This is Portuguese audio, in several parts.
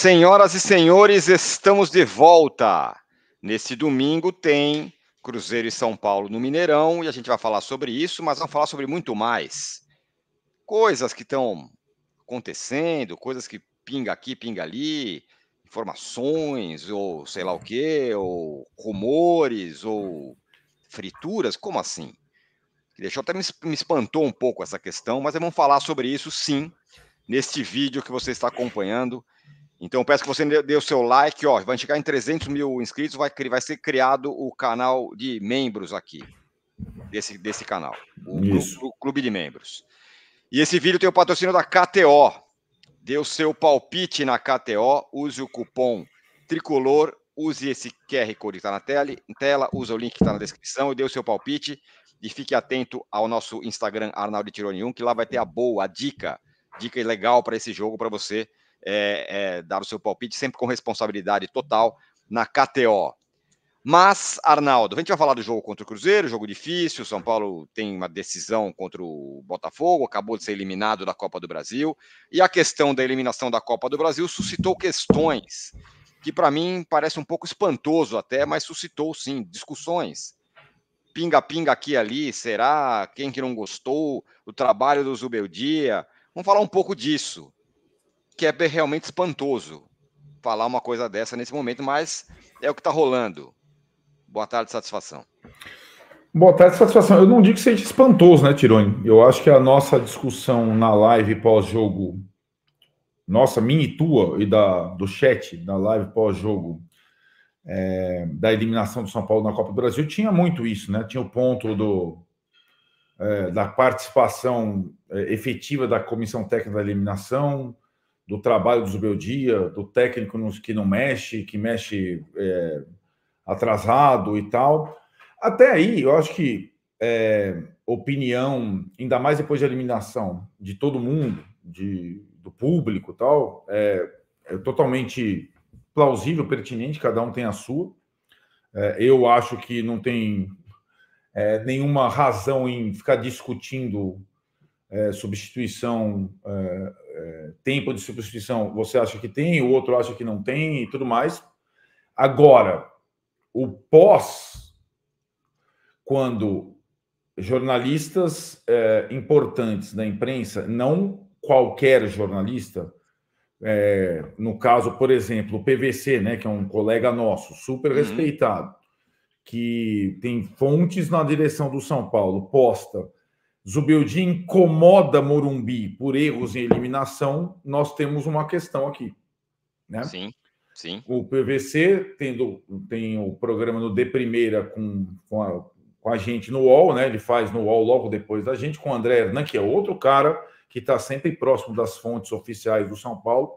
Senhoras e senhores, estamos de volta. Nesse domingo tem Cruzeiro e São Paulo no Mineirão e a gente vai falar sobre isso, mas vamos falar sobre muito mais. Coisas que estão acontecendo, coisas que pinga aqui, pinga ali, informações ou sei lá o quê, ou rumores ou frituras, como assim? Deixou até me, me espantou um pouco essa questão, mas vamos falar sobre isso sim neste vídeo que você está acompanhando então peço que você dê o seu like, ó, vai chegar em 300 mil inscritos, vai, vai ser criado o canal de membros aqui, desse, desse canal, o, Isso. Clube de Membros. E esse vídeo tem o patrocínio da KTO, dê o seu palpite na KTO, use o cupom TRICOLOR, use esse QR Code que está na tela, tela, use o link que está na descrição e dê o seu palpite. E fique atento ao nosso Instagram, Arnaldo Tironi 1, que lá vai ter a boa, a dica, dica legal para esse jogo para você é, é, dar o seu palpite, sempre com responsabilidade total na KTO. Mas, Arnaldo, a gente vai falar do jogo contra o Cruzeiro, jogo difícil. São Paulo tem uma decisão contra o Botafogo, acabou de ser eliminado da Copa do Brasil. E a questão da eliminação da Copa do Brasil suscitou questões que, para mim, parece um pouco espantoso até, mas suscitou sim discussões. Pinga-pinga aqui e ali, será? Quem que não gostou? O trabalho do Zubeldia? Vamos falar um pouco disso que é realmente espantoso falar uma coisa dessa nesse momento, mas é o que está rolando. Boa tarde, satisfação. Boa tarde, satisfação. Eu não digo que seja espantoso, né, Tirone. Eu acho que a nossa discussão na live pós-jogo, nossa, minha e tua, e da, do chat da live pós-jogo, é, da eliminação do São Paulo na Copa do Brasil, tinha muito isso, né? Tinha o ponto do, é, da participação é, efetiva da comissão técnica da eliminação, do trabalho do Zubeldia, do técnico que não mexe, que mexe é, atrasado e tal. Até aí, eu acho que é, opinião, ainda mais depois da eliminação de todo mundo, de, do público tal, é, é totalmente plausível, pertinente, cada um tem a sua. É, eu acho que não tem é, nenhuma razão em ficar discutindo é, substituição é, tempo de substituição você acha que tem, o outro acha que não tem e tudo mais. Agora, o pós, quando jornalistas é, importantes da imprensa, não qualquer jornalista, é, no caso, por exemplo, o PVC, né, que é um colega nosso, super uhum. respeitado, que tem fontes na direção do São Paulo, posta Zubeldi incomoda Morumbi por erros em eliminação, nós temos uma questão aqui. Né? Sim, sim. O PVC tendo, tem o programa no De Primeira com, com, a, com a gente no UOL, né? ele faz no UOL logo depois da gente, com o André Hernan, que é outro cara que está sempre próximo das fontes oficiais do São Paulo.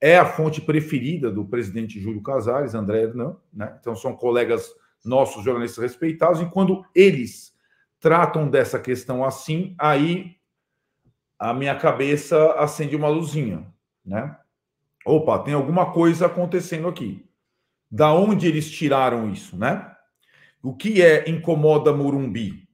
É a fonte preferida do presidente Júlio Casares, André Hernan. Né? Então são colegas nossos jornalistas respeitados, e quando eles tratam dessa questão assim, aí a minha cabeça acende uma luzinha, né? Opa, tem alguma coisa acontecendo aqui. Da onde eles tiraram isso, né? O que é incomoda Murumbi?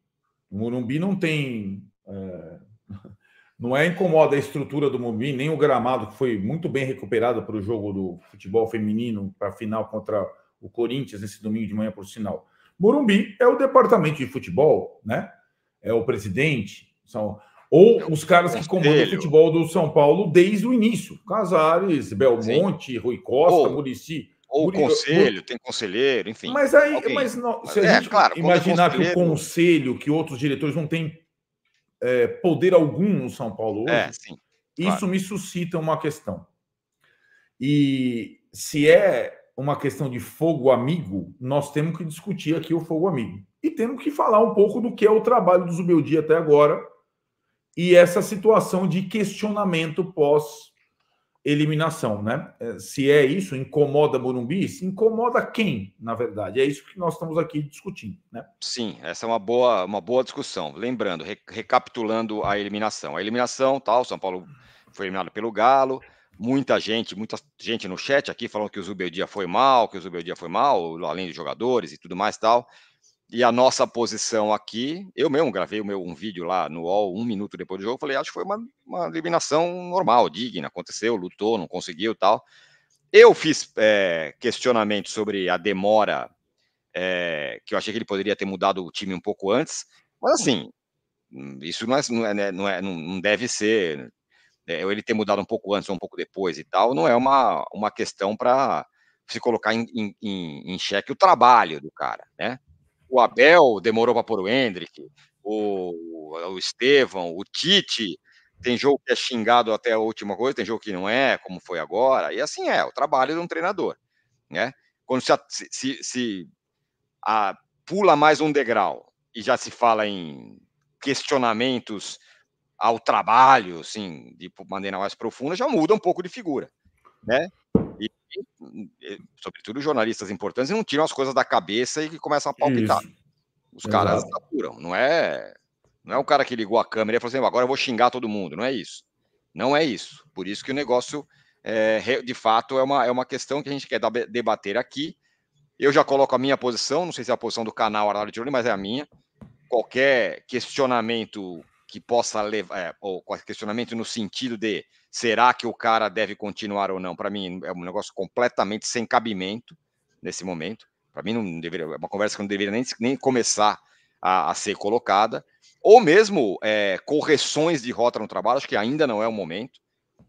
Murumbi não tem, é... não é incomoda a estrutura do Murumbi nem o gramado que foi muito bem recuperado para o jogo do futebol feminino para a final contra o Corinthians nesse domingo de manhã, por sinal. Morumbi é o departamento de futebol, né? É o presidente, são ou é os caras que comandam o futebol do São Paulo desde o início. Casares, Belmonte, Sim. Rui Costa, Murici. Ou conselho, tem conselheiro, enfim. Mas aí, alguém. mas não, se a é, gente claro, é imaginar é que o conselho, que outros diretores não têm é, poder algum no São Paulo é, hoje, é, sim, claro. isso me suscita uma questão. E se é uma questão de fogo amigo, nós temos que discutir aqui o fogo amigo. E temos que falar um pouco do que é o trabalho do Zubeldi até agora e essa situação de questionamento pós eliminação, né? É, se é isso, incomoda Morumbi? Se incomoda quem, na verdade? É isso que nós estamos aqui discutindo, né? Sim, essa é uma boa, uma boa discussão. Lembrando, re recapitulando a eliminação. A eliminação, tal, São Paulo foi eliminado pelo Galo, muita gente, muita gente no chat aqui falando que o Zubeldia foi mal, que o Zubeldia foi mal, além de jogadores e tudo mais tal. E a nossa posição aqui, eu mesmo gravei meu, um vídeo lá no UOL, um minuto depois do jogo, falei, acho que foi uma, uma eliminação normal, digna, aconteceu, lutou, não conseguiu tal. Eu fiz é, questionamento sobre a demora, é, que eu achei que ele poderia ter mudado o time um pouco antes, mas assim, hum, isso não, é, não, é, né, não, é, não deve ser é, ele ter mudado um pouco antes ou um pouco depois e tal, não é uma, uma questão para se colocar em, em, em xeque o trabalho do cara, né? O Abel demorou para pôr o Hendrick, o, o Estevão, o Tite, tem jogo que é xingado até a última coisa, tem jogo que não é, como foi agora, e assim é, o trabalho de um treinador, né? Quando se, se, se a, pula mais um degrau e já se fala em questionamentos ao trabalho, assim, de maneira mais profunda, já muda um pouco de figura, né? E, e sobretudo, jornalistas importantes não tiram as coisas da cabeça e que começam a palpitar. Isso. Os caras saturam, não é... Não é o cara que ligou a câmera e falou assim, agora eu vou xingar todo mundo, não é isso. Não é isso. Por isso que o negócio, é, de fato, é uma, é uma questão que a gente quer debater aqui. Eu já coloco a minha posição, não sei se é a posição do canal Arnaldo Júnior, mas é a minha. Qualquer questionamento que possa levar, é, ou questionamento no sentido de será que o cara deve continuar ou não? Para mim é um negócio completamente sem cabimento nesse momento. Para mim não deveria, é uma conversa que não deveria nem, nem começar a, a ser colocada. Ou mesmo é, correções de rota no trabalho, acho que ainda não é o momento.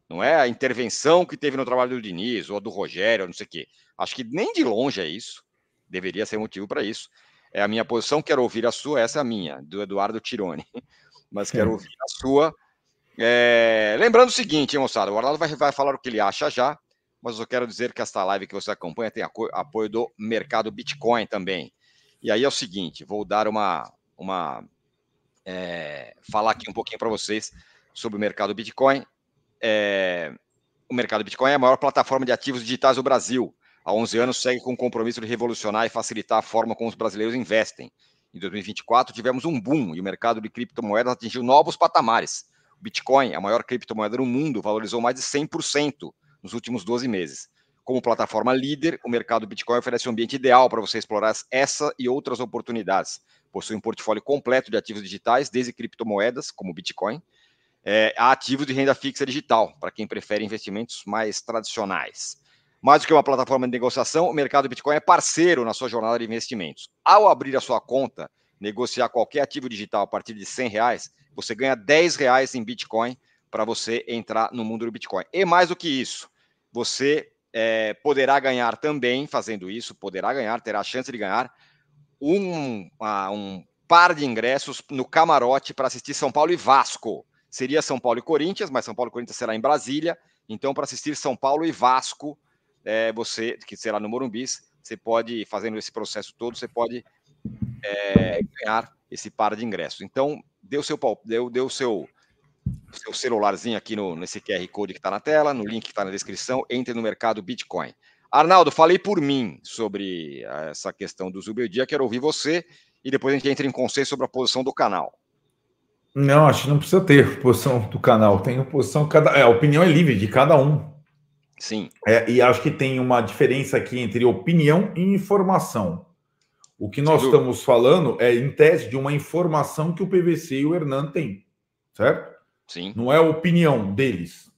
Não é a intervenção que teve no trabalho do Diniz ou do Rogério, ou não sei o quê. Acho que nem de longe é isso. Deveria ser motivo para isso. É a minha posição, quero ouvir a sua, essa é a minha, do Eduardo Tironi mas quero ouvir a sua. É, lembrando o seguinte, hein, moçada, o Arnaldo vai, vai, falar o que ele acha já, mas eu quero dizer que esta live que você acompanha tem apoio do mercado Bitcoin também. E aí é o seguinte, vou dar uma. uma é, falar aqui um pouquinho para vocês sobre o mercado Bitcoin. É, o mercado Bitcoin é a maior plataforma de ativos digitais do Brasil. Há 11 anos segue com o compromisso de revolucionar e facilitar a forma como os brasileiros investem. Em 2024, tivemos um boom e o mercado de criptomoedas atingiu novos patamares. O Bitcoin, a maior criptomoeda do mundo, valorizou mais de 100% nos últimos 12 meses. Como plataforma líder, o mercado Bitcoin oferece um ambiente ideal para você explorar essa e outras oportunidades. Possui um portfólio completo de ativos digitais, desde criptomoedas, como Bitcoin, é, a ativos de renda fixa digital, para quem prefere investimentos mais tradicionais. Mais do que uma plataforma de negociação, o mercado Bitcoin é parceiro na sua jornada de investimentos. Ao abrir a sua conta, negociar qualquer ativo digital a partir de 100 reais, você ganha 10 reais em Bitcoin para você entrar no mundo do Bitcoin. E mais do que isso, você é, poderá ganhar também, fazendo isso, poderá ganhar, terá a chance de ganhar um, ah, um par de ingressos no camarote para assistir São Paulo e Vasco. Seria São Paulo e Corinthians, mas São Paulo e Corinthians será em Brasília. Então, para assistir São Paulo e Vasco, é, você, que sei lá, no Morumbi, você pode, fazendo esse processo todo, você pode é, ganhar esse par de ingressos. Então, deu seu deu, deu seu seu celularzinho aqui no, nesse QR Code que está na tela, no link que está na descrição, entre no mercado Bitcoin. Arnaldo, falei por mim sobre essa questão do Zuberdia, quero ouvir você e depois a gente entra em consenso sobre a posição do canal. Não, acho que não precisa ter posição do canal, tem posição, cada, é, a opinião é livre de cada um. Sim. É, e acho que tem uma diferença aqui entre opinião e informação. O que nós Sim. estamos falando é, em tese, de uma informação que o PVC e o Hernan têm, certo? Sim. Não é a opinião deles,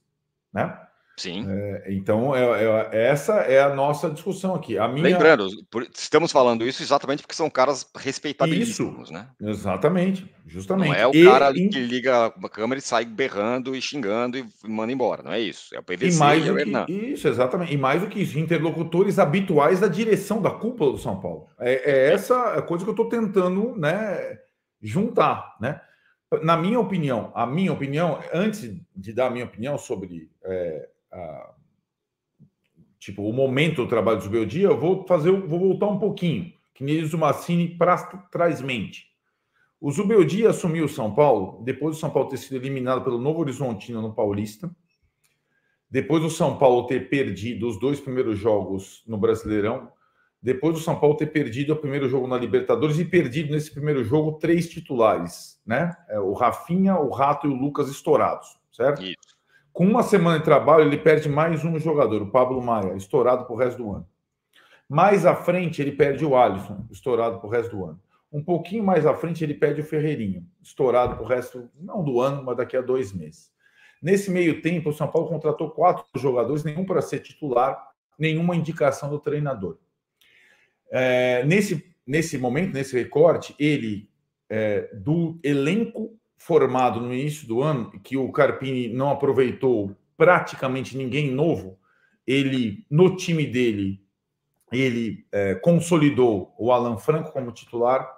né? Sim. É, então, é, é, essa é a nossa discussão aqui. A minha... Lembrando, estamos falando isso exatamente porque são caras respeitabilíssimos, isso, né? Exatamente, justamente. Não é o e, cara que liga a câmera e sai berrando e xingando e manda embora, não é isso. É o PVC e, mais e é o Hernan. Isso, exatamente. E mais do que isso, interlocutores habituais da direção, da cúpula do São Paulo. É, é, é. essa coisa que eu estou tentando né, juntar, né? Na minha opinião, a minha opinião, antes de dar a minha opinião sobre é, tipo, o momento do trabalho do Zubeldia, eu vou fazer, vou voltar um pouquinho, que nem diz o Massini traz mente. O Zubeldia assumiu o São Paulo, depois do São Paulo ter sido eliminado pelo Novo Horizontino no Paulista, depois do São Paulo ter perdido os dois primeiros jogos no Brasileirão, depois do São Paulo ter perdido o primeiro jogo na Libertadores e perdido nesse primeiro jogo três titulares, né? É o Rafinha, o Rato e o Lucas estourados, certo? Isso. Com uma semana de trabalho, ele perde mais um jogador, o Pablo Maia, estourado para o resto do ano. Mais à frente, ele perde o Alisson, estourado para o resto do ano. Um pouquinho mais à frente, ele perde o Ferreirinho, estourado para o resto, não do ano, mas daqui a dois meses. Nesse meio tempo, o São Paulo contratou quatro jogadores, nenhum para ser titular, nenhuma indicação do treinador. É, nesse, nesse momento, nesse recorte, ele, é, do elenco formado no início do ano, que o Carpini não aproveitou praticamente ninguém novo, ele, no time dele, ele é, consolidou o Alan Franco como titular,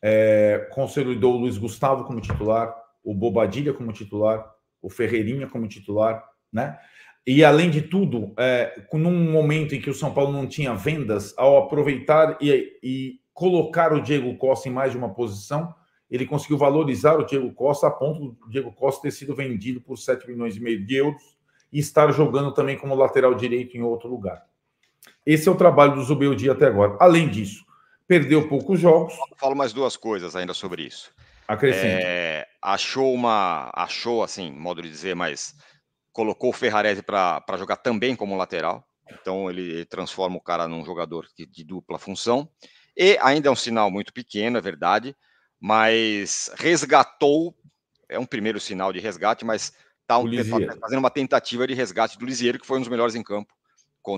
é, consolidou o Luiz Gustavo como titular, o Bobadilha como titular, o Ferreirinha como titular, né? E além de tudo, é, num momento em que o São Paulo não tinha vendas, ao aproveitar e, e colocar o Diego Costa em mais de uma posição, ele conseguiu valorizar o Diego Costa a ponto do Diego Costa ter sido vendido por 7 milhões e meio de euros e estar jogando também como lateral direito em outro lugar. Esse é o trabalho do Zubeldia até agora. Além disso, perdeu poucos jogos. falo mais duas coisas ainda sobre isso. Acrescente. É, achou uma. Achou, assim, modo de dizer, mas colocou o Ferrarese para jogar também como lateral. Então ele, ele transforma o cara num jogador de, de dupla função. E ainda é um sinal muito pequeno, é verdade, mas resgatou, é um primeiro sinal de resgate, mas está um, fazendo uma tentativa de resgate do Lisieiro, que foi um dos melhores em campo.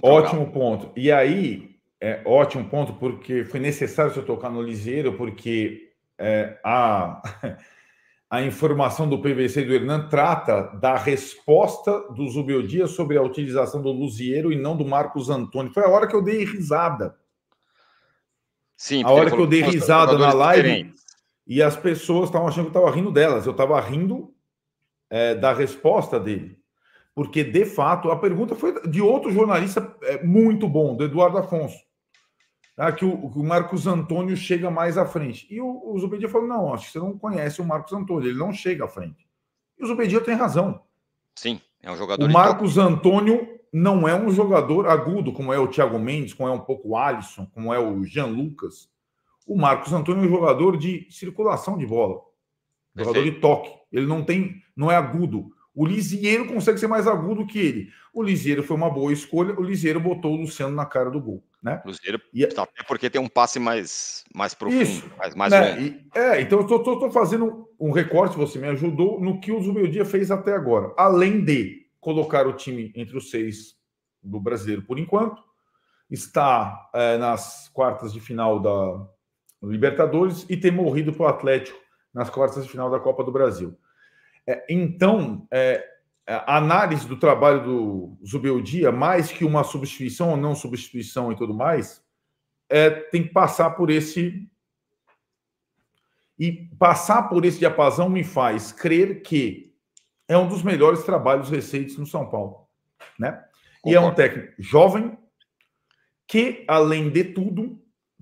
ótimo ponto. E aí, é, ótimo ponto, porque foi necessário você tocar no Lisieiro, porque é, a, a informação do PVC do Hernan trata da resposta do Zubel Dias sobre a utilização do Luziero e não do Marcos Antônio. Foi a hora que eu dei risada. Sim, a hora que eu dei risada na live, e as pessoas estavam achando que eu estava rindo delas, eu estava rindo é, da resposta dele. Porque, de fato, a pergunta foi de outro jornalista é, muito bom, do Eduardo Afonso. Tá? Que, o, o Marcos Antônio chega mais à frente. E o, o Zubedia falou: não, acho que você não conhece o Marcos Antônio, ele não chega à frente. E o Zubedia tem razão. Sim, é um jogador. O Marcos top. Antônio não é um jogador agudo, como é o Thiago Mendes, como é um pouco o Alisson, como é o Jean Lucas. O Marcos Antônio é um jogador de circulação de bola, jogador de toque. Ele não tem, não é agudo. O Lisieiro consegue ser mais agudo que ele. O Lisieiro foi uma boa escolha. O Lisieiro botou o Luciano na cara do gol, né? Luziero, é até porque tem um passe mais, mais profundo, isso, mais, mais né? E, é, então eu estou fazendo um recorte, você me ajudou, no que o Zubeldia fez até agora. Além de colocar o time entre os seis do brasileiro por enquanto, está é, nas quartas de final da, Libertadores e ter morrido para o Atlético nas quartas de final da Copa do Brasil. É, então, é, a análise do trabalho do Zubeldia, mais que uma substituição ou não substituição e tudo mais, é, tem que passar por esse. E passar por esse diapasão me faz crer que é um dos melhores trabalhos recentes no São Paulo. Né? E é um técnico jovem que, além de tudo,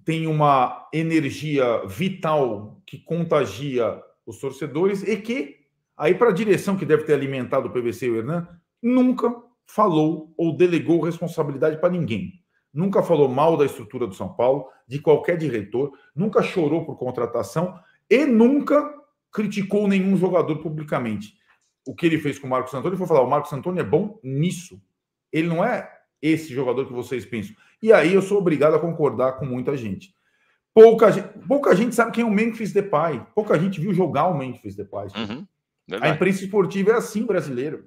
tem uma energia vital que contagia os torcedores e que, aí para a direção que deve ter alimentado o PVC e o Hernan, nunca falou ou delegou responsabilidade para ninguém. Nunca falou mal da estrutura do São Paulo, de qualquer diretor, nunca chorou por contratação e nunca criticou nenhum jogador publicamente. O que ele fez com o Marcos Antônio foi falar: o Marcos Antônio é bom nisso. Ele não é esse jogador que vocês pensam. E aí eu sou obrigado a concordar com muita gente. Pouca gente, pouca gente sabe quem é o Memphis Depay. Pouca gente viu jogar o Memphis Depay. Uhum, a imprensa esportiva é assim, brasileiro.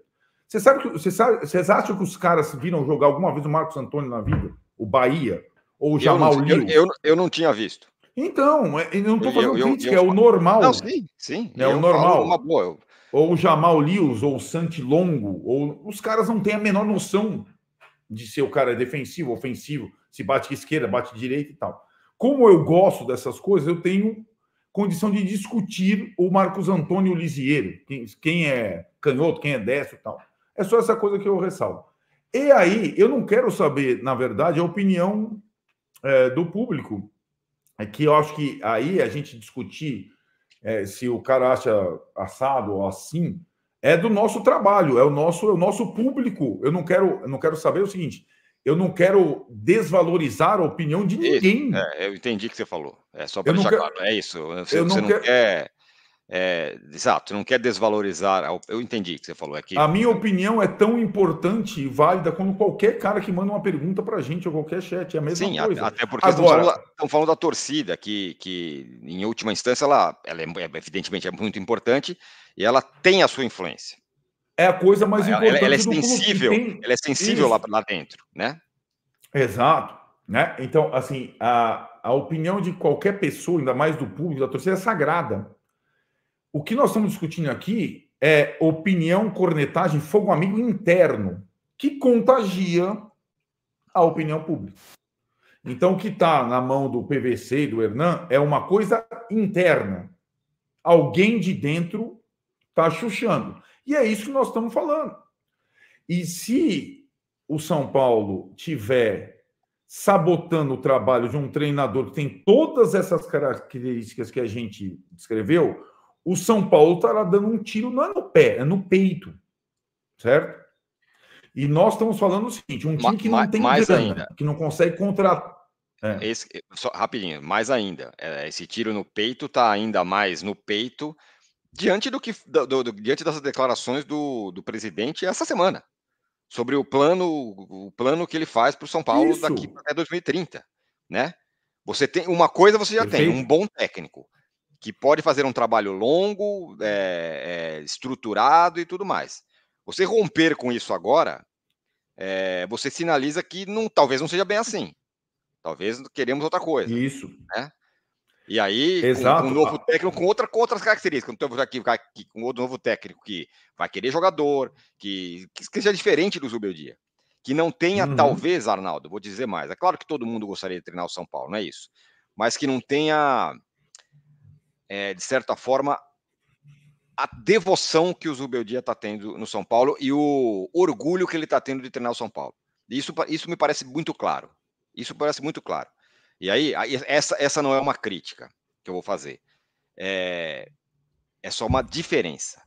Você sabe que você sabe, vocês acham que os caras viram jogar alguma vez o Marcos Antônio na vida? O Bahia ou o Jamal eu, eu, eu, eu não tinha visto. Então, é, eu não estou fazendo crítica, é o normal. Não, sim, sim. É o normal. Uma boa, Ou o Jamal Lewis, ou o Santi Longo, ou os caras não têm a menor noção de ser o cara defensivo, ofensivo, se bate esquerda, bate direita e tal. Como eu gosto dessas coisas, eu tenho condição de discutir o Marcos Antônio Lisieiro, quem, quem é canhoto, quem é destro e tal. É só essa coisa que eu ressalto. E aí, eu não quero saber, na verdade, a opinião é, do público. É que eu acho que aí a gente discutir é, se o cara acha assado ou assim, é do nosso trabalho, é o nosso, é o nosso público. Eu não quero, eu não quero saber o seguinte, eu não quero desvalorizar a opinião de ninguém. Isso, é, eu entendi o que você falou. É só para deixar quero, claro, é isso. Você, eu não, você não quero, quer. É, exato, não quer desvalorizar. A, eu entendi o que você falou. É A minha opinião é tão importante e válida como qualquer cara que manda uma pergunta para a gente ou qualquer chat. É a mesma Sim, coisa. até porque Agora... estão, falando, falando, da torcida, que, que em última instância ela, ela é, é evidentemente é muito importante, e ela tem a sua influência. É a coisa mais ela, importante. Ela, é sensível, tem... ela é sensível lá, lá, dentro, né? Exato. Né? Então, assim, a, a opinião de qualquer pessoa, ainda mais do público, da torcida, é sagrada. O que nós estamos discutindo aqui é opinião, cornetagem, fogo amigo interno, que contagia a opinião pública. Então, o que está na mão do PVC e do Hernan é uma coisa interna. Alguém de dentro está chuchando. E é isso que nós estamos falando. E se o São Paulo tiver sabotando o trabalho de um treinador que tem todas essas características que a gente descreveu, o São Paulo estará dando um tiro não é no pé, é no peito. Certo? E nós estamos falando o seguinte: um time que não tem mais grana, ainda. que não consegue contratar. É. Esse, só, rapidinho, mais ainda. É, esse tiro no peito está ainda mais no peito, diante do que do, do, diante das declarações do, do presidente essa semana sobre o plano o plano que ele faz para o São Paulo Isso. daqui até 2030, né? Você tem uma coisa você já Perfeito. tem um bom técnico que pode fazer um trabalho longo, é, é, estruturado e tudo mais. Você romper com isso agora, é, você sinaliza que não, talvez não seja bem assim. Talvez queremos outra coisa. Isso. Né? E aí, Exato. Com, um novo técnico com, outra, com outras características. Não aqui com outro novo técnico que vai querer jogador, que, que seja diferente do Zubel Dia. Que não tenha, uhum. talvez, Arnaldo, vou dizer mais. É claro que todo mundo gostaria de treinar o São Paulo, não é isso. Mas que não tenha, é, de certa forma, a devoção que o Zubeldia está tendo no São Paulo e o orgulho que ele está tendo de treinar o São Paulo. Isso, isso me parece muito claro. Isso parece muito claro. E aí, essa, essa não é uma crítica que eu vou fazer. É, é só uma diferença.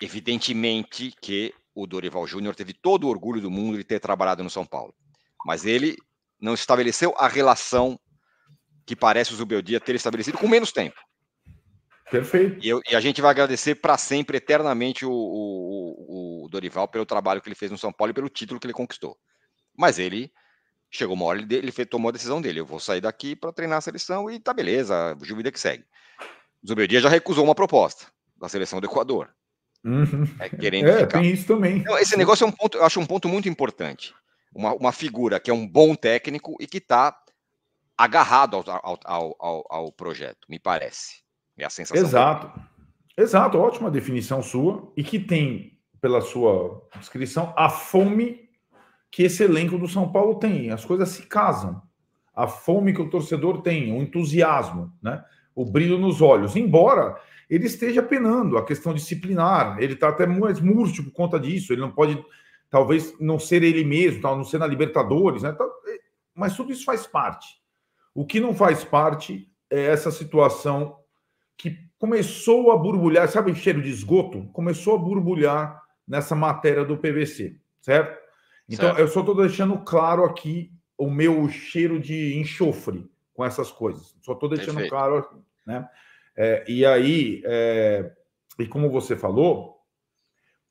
Evidentemente que o Dorival Júnior teve todo o orgulho do mundo de ter trabalhado no São Paulo. Mas ele não estabeleceu a relação que parece o Zubeldia ter estabelecido com menos tempo. Perfeito. E, eu, e a gente vai agradecer para sempre, eternamente, o, o, o, Dorival pelo trabalho que ele fez no São Paulo e pelo título que ele conquistou. Mas ele Chegou uma hora, ele, ele fez, tomou a decisão dele: eu vou sair daqui para treinar a seleção e tá beleza, o vida é que segue. Zubeldia já recusou uma proposta da seleção do Equador. Uhum. É, querendo é, ficar. tem isso também. Então, esse negócio é um ponto, eu acho um ponto muito importante. Uma, uma figura que é um bom técnico e que está agarrado ao, ao, ao, ao, projeto, me parece. É a sensação. Exato. Exato, ótima definição sua. E que tem, pela sua descrição, a fome que esse elenco do São Paulo tem. As coisas se casam. A fome que o torcedor tem, o entusiasmo, né? o brilho nos olhos. Embora ele esteja penando, a questão disciplinar, ele está até mais murcho por conta disso. Ele não pode, talvez, não ser ele mesmo, não ser na Libertadores, né? É, mas tudo isso faz parte. O que não faz parte é essa situação que começou a borbulhar, sabe cheiro de esgoto? Começou a borbulhar nessa matéria do PVC, certo? Então, certo. eu só estou deixando claro aqui o meu cheiro de enxofre com essas coisas. Só estou deixando Perfeito. claro, né? É, e aí, é, e como você falou,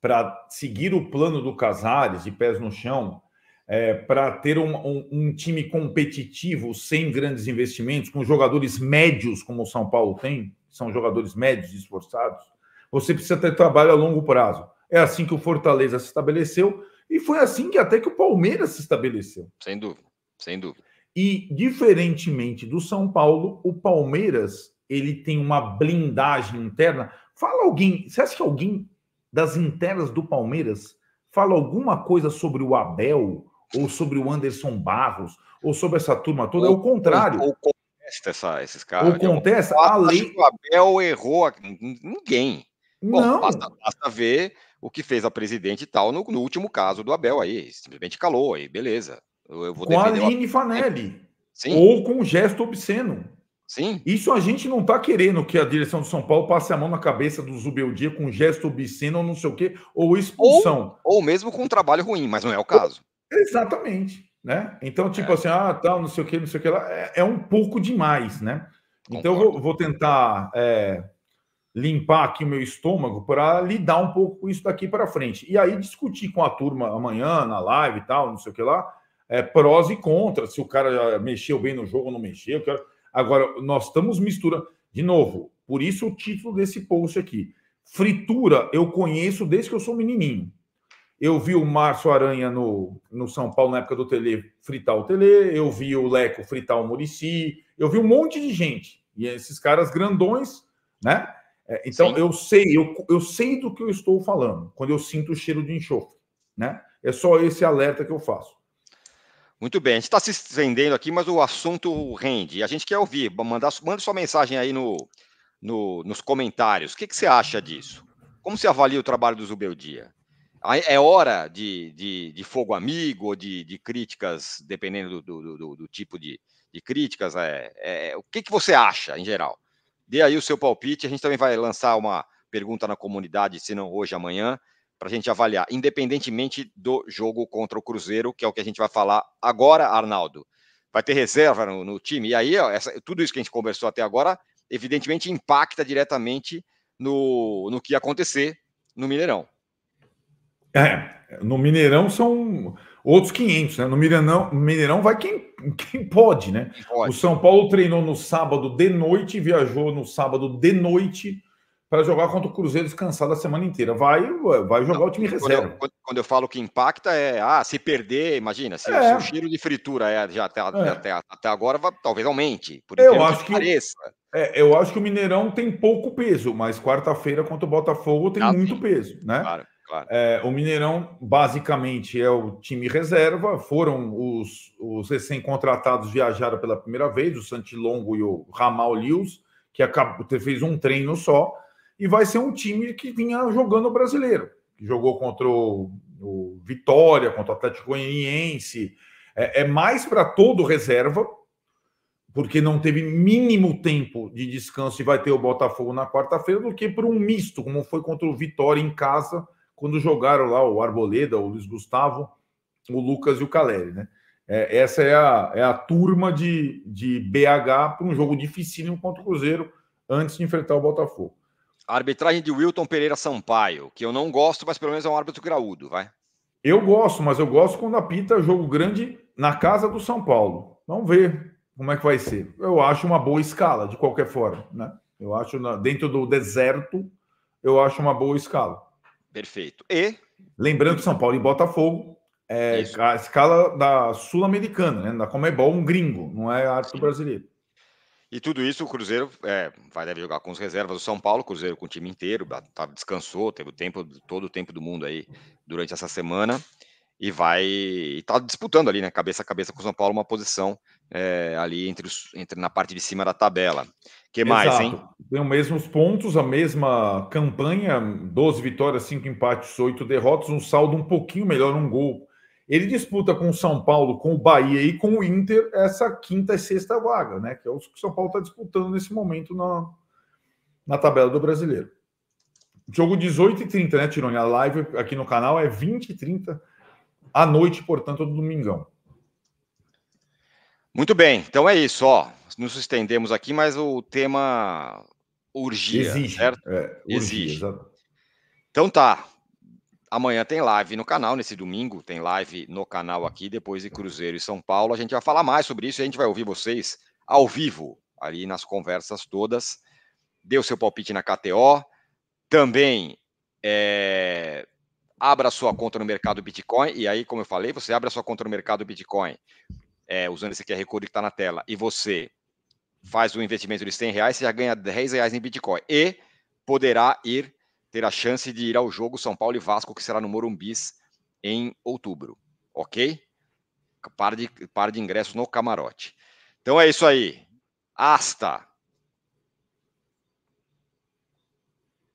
para seguir o plano do Casares de pés no chão, é, para ter um, um, um, time competitivo sem grandes investimentos, com jogadores médios como o São Paulo tem, são jogadores médios esforçados, você precisa ter trabalho a longo prazo. É assim que o Fortaleza se estabeleceu e foi assim que até que o Palmeiras se estabeleceu. Sem dúvida, sem dúvida. E diferentemente do São Paulo, o Palmeiras ele tem uma blindagem interna. Fala alguém, você acha que alguém das internas do Palmeiras fala alguma coisa sobre o Abel ou sobre o Anderson Barros ou sobre essa turma toda? Ou, é o contrário. Ou, ou contesta essa, esses caras. Ou contesta. Eu, eu, a lei... que o Abel errou. Ninguém. Bom, não. Basta, basta, ver o que fez a presidente e tal no, no, último caso do Abel aí. Simplesmente calou aí, beleza. Eu, eu vou com a Aline Fanelli. Sim. Ou com um gesto obsceno. Sim. Isso a gente não está querendo que a direção de São Paulo passe a mão na cabeça do Zubeldia com gesto obsceno ou não sei o quê, ou expulsão. Ou, ou mesmo com um trabalho ruim, mas não é o caso. Ou, exatamente. Né? Então, tipo é. assim, ah, tal, não sei o que, não sei o que lá, é, é um pouco demais, né? Concordo. Então, eu vou, vou tentar é limpar aqui o meu estômago para lidar um pouco com isso daqui para frente. E aí discutir com a turma amanhã, na live e tal, não sei o que lá, é, prós e contras, se o cara mexeu bem no jogo ou não mexeu. Agora, nós estamos misturando. De novo, por isso o título desse post aqui. Fritura eu conheço desde que eu sou menininho. Eu vi o Márcio Aranha no, no São Paulo, na época do Tele, fritar o Tele. Eu vi o Leco fritar o Murici. Eu vi um monte de gente. E esses caras grandões, né? É, então Sim. eu sei, eu, eu sei do que eu estou falando quando eu sinto o cheiro de enxofre, né? É só esse alerta que eu faço. Muito bem, a gente está se estendendo aqui, mas o assunto rende. A gente quer ouvir, mandar, manda sua mensagem aí no, no, nos comentários. O que, que você acha disso? Como você avalia o trabalho do Zubeldia? É hora de, de, de fogo amigo ou de, de críticas, dependendo do, do, do, do tipo de, de críticas? É, é, o que, que você acha em geral? Dê aí o seu palpite. A gente também vai lançar uma pergunta na comunidade, se não hoje, amanhã, para a gente avaliar, independentemente do jogo contra o Cruzeiro, que é o que a gente vai falar agora, Arnaldo. Vai ter reserva no, no time. E aí, ó, essa, tudo isso que a gente conversou até agora, evidentemente, impacta diretamente no, no que acontecer no Mineirão. É, no Mineirão são outros 500, né? No Mineirão, Mineirão vai quem, quem pode, né? Pode. O São Paulo treinou no sábado de noite, viajou no sábado de noite para jogar contra o Cruzeiro descansado a semana inteira. Vai, vai jogar Não, o time quando reserva. Eu, quando, quando, eu falo que impacta é, ah, se perder, imagina, se, é. se o cheiro de fritura é já até, é. até, até agora, vai, talvez aumente. eu acho que, que é, eu acho que o Mineirão tem pouco peso, mas quarta-feira contra o Botafogo tem ah, muito sim. peso, né? Claro. Claro. É, o Mineirão, basicamente, é o time reserva. Foram os, os recém-contratados viajaram pela primeira vez, o Santilongo e o Ramal Lewis, que acabou, fez um treino só. E vai ser um time que vinha jogando o brasileiro. Que jogou contra o, o Vitória, contra o Atlético Goianiense. É, é mais para todo reserva, porque não teve mínimo tempo de descanso e vai ter o Botafogo na quarta-feira, do que para um misto, como foi contra o Vitória em casa, quando jogaram lá o Arboleda, o Luiz Gustavo, o Lucas e o Caleri, né? É, essa é a, é a turma de, de BH para um jogo dificílimo contra o Cruzeiro antes de enfrentar o Botafogo. A arbitragem de Wilton Pereira Sampaio, que eu não gosto, mas pelo menos é um árbitro graúdo, vai. Eu gosto, mas eu gosto quando apita jogo grande na casa do São Paulo. Vamos ver como é que vai ser. Eu acho uma boa escala, de qualquer forma, né? Eu acho, dentro do deserto, eu acho uma boa escala. Perfeito. E. Lembrando que São Paulo e Botafogo é Isso. a escala da Sul-Americana, né? Da é Comebol, é um gringo, não é árbitro brasileiro. E tudo isso o Cruzeiro é, vai deve jogar com as reservas do São Paulo, Cruzeiro com o time inteiro, tá, tá, descansou, teve o tempo, todo o tempo do mundo aí durante essa semana e vai está disputando ali, né, cabeça a cabeça com o São Paulo, uma posição é, ali entre, os, entre na parte de cima da tabela. que mais, hein? Tem os mesmos pontos, a mesma campanha, 12 vitórias, 5 empates, 8 derrotas, um saldo um pouquinho melhor, um gol. Ele disputa com o São Paulo, com o Bahia e com o Inter essa quinta e sexta vaga, né? Que é o que o São Paulo está disputando nesse momento na, na tabela do brasileiro. Jogo 18 e 30, né, Tironi? A live aqui no canal é 20 e 30 à noite, portanto, do domingão. Muito bem, então é isso, ó. Nos estendemos aqui, mas o tema urgia, Exige, certo? É, Exige. Urgia, então tá. Amanhã tem live no canal, nesse domingo tem live no canal aqui, depois de Cruzeiro e São Paulo. A gente vai falar mais sobre isso e a gente vai ouvir vocês ao vivo, ali nas conversas todas. Dê o seu palpite na KTO. Também é, abra sua conta no mercado Bitcoin, e aí, como eu falei, você abre a sua conta no mercado Bitcoin, é, usando esse QR Code que está na tela, e você faz um investimento de 100 reais, você já ganha 10 reais em Bitcoin. E poderá ir, ter a chance de ir ao jogo São Paulo e Vasco, que será no Morumbis em outubro. Ok? Par de, par de ingressos no camarote. Então é isso aí. Hasta!